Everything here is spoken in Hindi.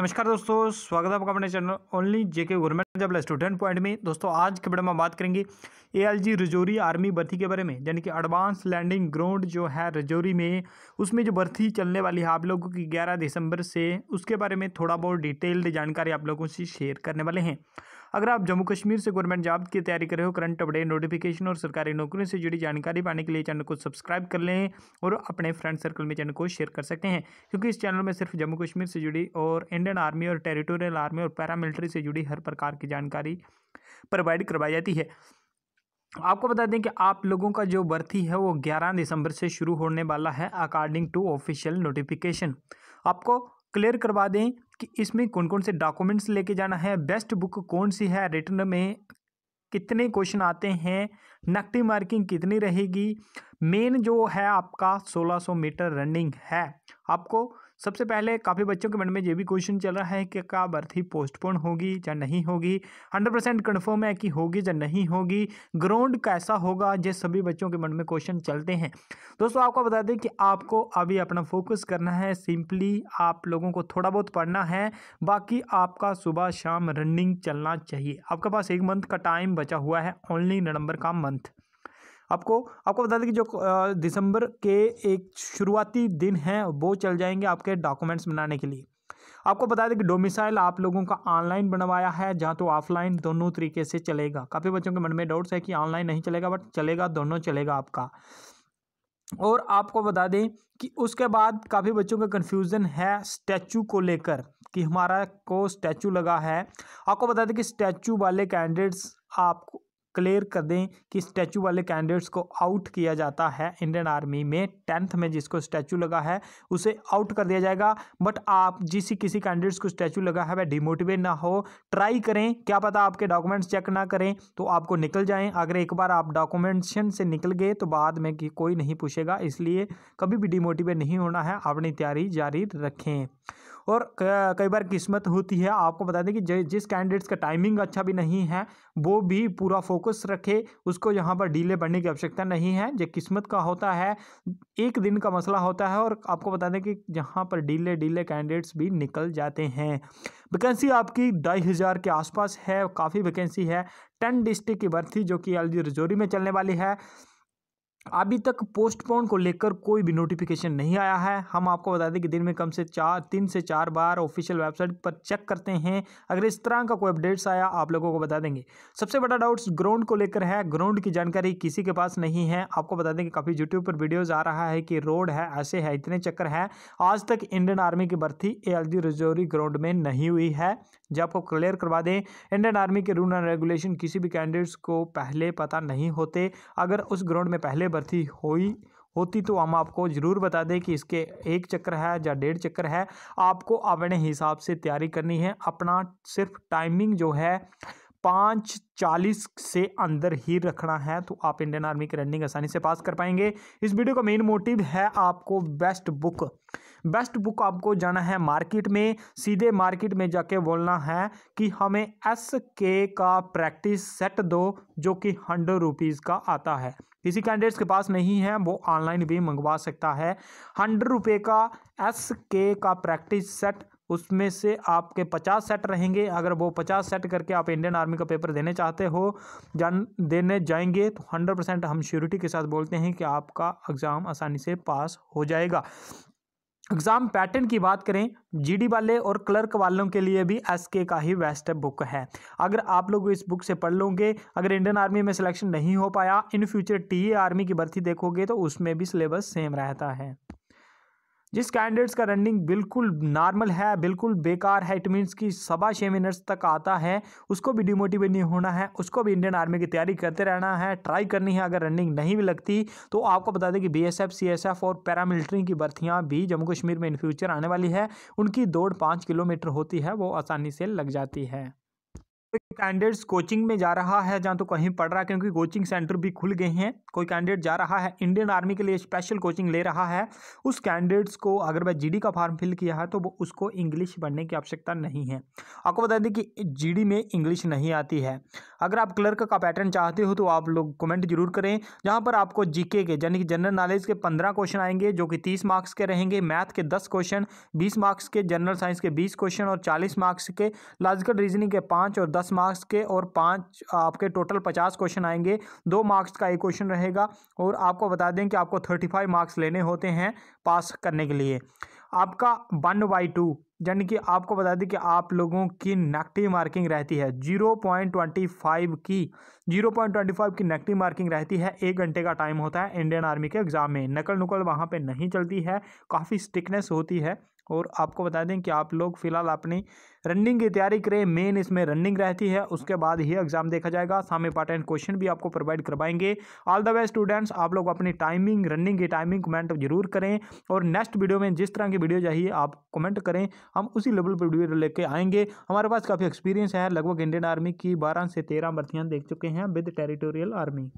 नमस्कार दोस्तों स्वागत है आपका अपने channel only JK government job student point में दोस्तों आज के वीडियो में बात करेंगे एएलजी रजौरी आर्मी भर्ती के बारे में यानी कि एडवांस लैंडिंग ग्राउंड जो है रजौरी में उसमें जो भर्ती चलने वाली है आप लोगों की ग्यारह दिसंबर से उसके बारे में थोड़ा बहुत डिटेल्ड जानकारी आप लोगों से शेयर करने वाले हैं अगर आप जम्मू कश्मीर से गवर्नमेंट जॉब की तैयारी कर रहे हो करंट अपडेट नोटिफिकेशन और सरकारी नौकरियों से जुड़ी जानकारी पाने के लिए चैनल को सब्सक्राइब कर लें और अपने फ्रेंड सर्कल में चैनल को शेयर कर सकते हैं क्योंकि इस चैनल में सिर्फ जम्मू कश्मीर से जुड़ी और इंडियन आर्मी और टेरिटोरियल आर्मी और पैरामिलिट्री से जुड़ी हर प्रकार की जानकारी प्रोवाइड करवाई जाती है आपको बता दें कि आप लोगों का जो भर्ती है वो 11 दिसंबर से शुरू होने वाला है अकॉर्डिंग टू ऑफिशियल नोटिफिकेशन आपको क्लियर करवा दें कि इसमें कौन कौन से डॉक्यूमेंट्स लेके जाना है बेस्ट बुक कौन सी है रिटर्न में कितने क्वेश्चन आते हैं नकटी मार्किंग कितनी रहेगी मेन जो है आपका 1600 मीटर रनिंग है आपको सबसे पहले काफ़ी बच्चों के मन में ये भी क्वेश्चन चल रहा है कि क्या भर्ती पोस्टपोन होगी या नहीं होगी हंड्रेड परसेंट कन्फर्म है कि होगी या नहीं होगी ग्राउंड कैसा होगा ये सभी बच्चों के मन में क्वेश्चन चलते हैं दोस्तों आपको बता दें कि आपको अभी अपना फोकस करना है सिंपली आप लोगों को थोड़ा बहुत पढ़ना है बाकी आपका सुबह शाम रनिंग चलना चाहिए आपके पास एक मंथ का टाइम बचा हुआ है ओनली नवंबर का मंथ आपको आपको बता दें कि जो दिसंबर के एक शुरुआती दिन हैं वो चल जाएंगे आपके डॉक्यूमेंट्स बनाने के लिए आपको बता दें कि डोमिसाइल आप लोगों का ऑनलाइन बनवाया है जहाँ तो ऑफलाइन दोनों तरीके से चलेगा काफ़ी बच्चों के मन में डाउट्स है कि ऑनलाइन नहीं चलेगा बट चलेगा दोनों चलेगा आपका और आपको बता दें कि उसके बाद काफ़ी बच्चों का कन्फ्यूज़न है स्टैचू को लेकर कि हमारा को स्टैचू लगा है आपको बता दें कि स्टैचू वाले कैंडिडेट्स आपको क्लियर कर दें कि स्टैचू वाले कैंडिडेट्स को आउट किया जाता है इंडियन आर्मी में टेंथ में जिसको स्टैचू लगा है उसे आउट कर दिया जाएगा बट आप जिस किसी कैंडिडेट्स को स्टैचू लगा है वह डिमोटिवेट ना हो ट्राई करें क्या पता आपके डॉक्यूमेंट्स चेक ना करें तो आपको निकल जाएं अगर एक बार आप डॉक्यूमेंटेशन से निकल गए तो बाद में कि कोई नहीं पूछेगा इसलिए कभी भी डिमोटिवेट नहीं होना है अपनी तैयारी जारी रखें और कई बार किस्मत होती है आपको बता दें कि जिस कैंडिडेट्स का टाइमिंग अच्छा भी नहीं है वो भी पूरा फोकस रखे उसको यहाँ पर डीले बढ़ने की आवश्यकता नहीं है जो किस्मत का होता है एक दिन का मसला होता है और आपको बता दें कि यहाँ पर डीले डीले कैंडिडेट्स भी निकल जाते हैं वैकेंसी आपकी ढाई हज़ार के आसपास है काफ़ी वैकेंसी है टेन डिस्ट्रिक्ट की भर्ती जो कि एल रजौरी में चलने वाली है अभी तक पोस्टपोन को लेकर कोई भी नोटिफिकेशन नहीं आया है हम आपको बता दें कि दिन में कम से चार तीन से चार बार ऑफिशियल वेबसाइट पर चेक करते हैं अगर इस तरह का कोई अपडेट्स आया आप लोगों को बता देंगे सबसे बड़ा डाउट्स ग्राउंड को लेकर है ग्राउंड की जानकारी किसी के पास नहीं है आपको बता दें कि काफ़ी यूट्यूब पर वीडियोज़ आ रहा है कि रोड है ऐसे है इतने चक्कर है आज तक इंडियन आर्मी की भर्ती ए एल जी ग्राउंड में नहीं हुई है जो आपको क्लियर करवा दें इंडियन आर्मी के रूल एंड रेगुलेशन किसी भी कैंडिडेट्स को पहले पता नहीं होते अगर उस ग्राउंड में पहले भर्ती हुई होती तो हम आपको ज़रूर बता दें कि इसके एक चक्कर है या डेढ़ चक्कर है आपको अपने हिसाब से तैयारी करनी है अपना सिर्फ टाइमिंग जो है पाँच चालीस से अंदर ही रखना है तो आप इंडियन आर्मी की रनिंग आसानी से पास कर पाएंगे इस वीडियो का मेन मोटिव है आपको बेस्ट बुक बेस्ट बुक आपको जाना है मार्केट में सीधे मार्केट में जाके बोलना है कि हमें एस के का प्रैक्टिस सेट दो जो कि हंड्रेड रुपीज़ का आता है किसी कैंडिडेट्स के पास नहीं है वो ऑनलाइन भी मंगवा सकता है हंड्रेड रुपये का एस के का प्रैक्टिस सेट उसमें से आपके पचास सेट रहेंगे अगर वो पचास सेट करके आप इंडियन आर्मी का पेपर देने चाहते हो जान देने जाएंगे तो हंड्रेड परसेंट हम श्योरिटी के साथ बोलते हैं कि आपका एग्ज़ाम आसानी से पास हो जाएगा एग्ज़ाम पैटर्न की बात करें जीडी वाले और क्लर्क वालों के लिए भी एसके का ही बेस्ट बुक है अगर आप लोग इस बुक से पढ़ लोगे अगर इंडियन आर्मी में सिलेक्शन नहीं हो पाया इन फ्यूचर टीए आर्मी की भर्ती देखोगे तो उसमें भी सिलेबस सेम रहता है जिस कैंडिडेट्स का रनिंग बिल्कुल नॉर्मल है बिल्कुल बेकार है इट मीन्स कि सवा छः मिनट्स तक आता है उसको भी डिमोटिवेट नहीं होना है उसको भी इंडियन आर्मी की तैयारी करते रहना है ट्राई करनी है अगर रनिंग नहीं भी लगती तो आपको बता दें कि B S F C S F और पैरामिलिट्री की भर्तियाँ भी जम्मू कश्मीर में इन फ्यूचर आने वाली है उनकी दौड़ पाँच किलोमीटर होती है वो आसानी से लग जाती है कैंडिडेट्स कोचिंग में जा रहा है जहाँ तो कहीं पढ़ रहा है क्योंकि कोचिंग सेंटर भी खुल गए हैं कोई कैंडिडेट जा रहा है इंडियन आर्मी के लिए स्पेशल कोचिंग ले रहा है उस कैंडिडेट्स को अगर वह जीडी का फॉर्म फिल किया है तो वो उसको इंग्लिश पढ़ने की आवश्यकता नहीं है आपको बता दें कि जी में इंग्लिश नहीं आती है अगर आप क्लर्क का पैटर्न चाहते हो तो आप लोग कमेंट जरूर करें जहाँ पर आपको जीके के यानी कि जनरल नॉलेज के पंद्रह क्वेश्चन आएंगे जो कि तीस मार्क्स के रहेंगे मैथ के दस क्वेश्चन बीस मार्क्स के जनरल साइंस के बीस क्वेश्चन और चालीस मार्क्स के लॉजिकल रीजनिंग के पाँच और दस मार्क्स मार्क्स के और पाँच आपके टोटल पचास क्वेश्चन आएंगे दो मार्क्स का एक क्वेश्चन रहेगा और आपको बता दें कि आपको थर्टी फाइव मार्क्स लेने होते हैं पास करने के लिए आपका वन बाई टू यानी कि आपको बता दें कि आप लोगों की नेगेटिव मार्किंग रहती है जीरो पॉइंट ट्वेंटी फाइव की जीरो पॉइंट ट्वेंटी फाइव की नेगेटिव मार्किंग रहती है एक घंटे का टाइम होता है इंडियन आर्मी के एग्ज़ाम में नकल नुकल वहाँ पे नहीं चलती है काफ़ी स्टिकनेस होती है और आपको बता दें कि आप लोग फिलहाल अपनी रनिंग की तैयारी करें मेन इसमें रनिंग रहती है उसके बाद ही एग्ज़ाम देखा जाएगा साम इंपॉर्टेंट क्वेश्चन भी आपको प्रोवाइड करवाएंगे ऑल द बेस्ट स्टूडेंट्स आप लोग अपनी टाइमिंग रनिंग की टाइमिंग कमेंट जरूर करें और नेक्स्ट वीडियो में जिस तरह की वीडियो चाहिए आप कमेंट करें हम उसी लेवल पर वीडियो लेके आएंगे हमारे पास काफ़ी एक्सपीरियंस है लगभग इंडियन आर्मी की बारह से तेरह भर्तियाँ देख चुके हैं विद टेरिटोरियल आर्मी